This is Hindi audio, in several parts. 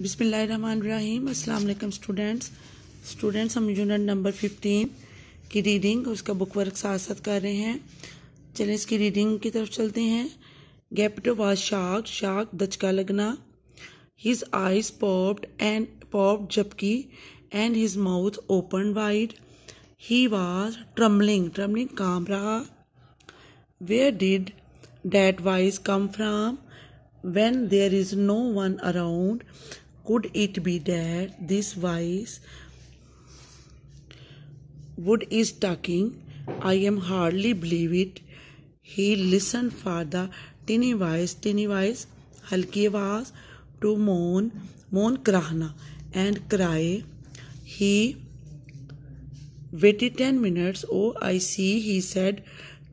बिसमीम अस्सलाम स्टूडेंट्स स्टूडेंट्स हम यूनिट नंबर फिफ्टीन की रीडिंग उसका बुक वर्क साथ साथ कर रहे हैं चलें इसकी रीडिंग की तरफ चलते हैं गैप्टो वाज शार्क शार्क दचका लगना his eyes popped and popped जबकि and his mouth open wide he was trembling trembling काम रहा where did that voice come from when there is no one around Could it be that this wise wood is talking? I am hardly believe it. He listened for the tiny voice, tiny voice, halki voice to moan, moan krahna and cry. He waited ten minutes. Oh, I see, he said,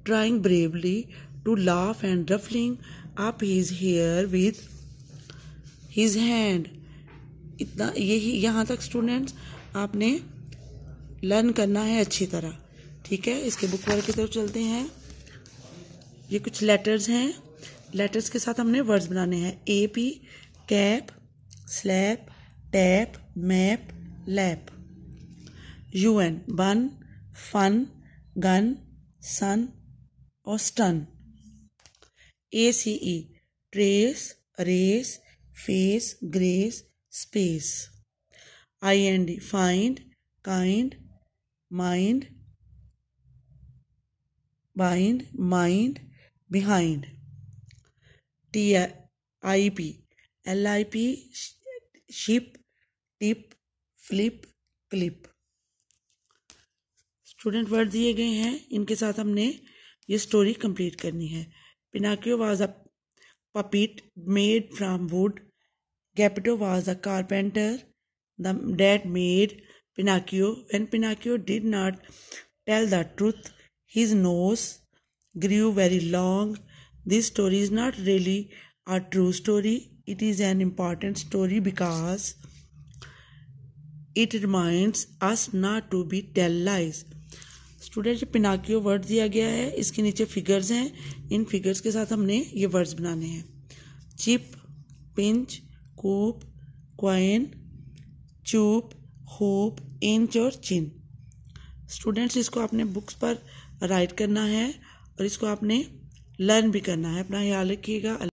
trying bravely to laugh and ruffling up his hair with his hand. इतना यही यहाँ तक स्टूडेंट्स आपने लर्न करना है अच्छी तरह ठीक है इसके बुक वर्क की तरफ चलते हैं ये कुछ लेटर्स हैं लेटर्स के साथ हमने वर्ड्स बनाने हैं A P cap slap tap map lap U N bun fun gun sun और stun A C E trace race face grace space. I and D, find, kind, mind, bind, mind, behind. T I P, L I P, ship, tip flip clip student word दिए गए हैं इनके साथ हमने ये स्टोरी कंप्लीट करनी है Pinocchio was a puppet made from wood Capito was a carpenter the dad made Pinocchio. When Pinocchio did not tell the truth, his nose grew very long. This story is not really a true story. It is an important story because it reminds us not to be tell lies. Student Pinocchio word दिया गया है इसके नीचे फिगर्स हैं इन फिगर्स के साथ हमने ये वर्ड्स बनाने हैं chip pinch coop coin chop hope inch और चिन स्टूडेंट्स इसको आपने बुक्स पर राइट करना है और इसको आपने लर्न भी करना है अपना ख्याल रखिएगा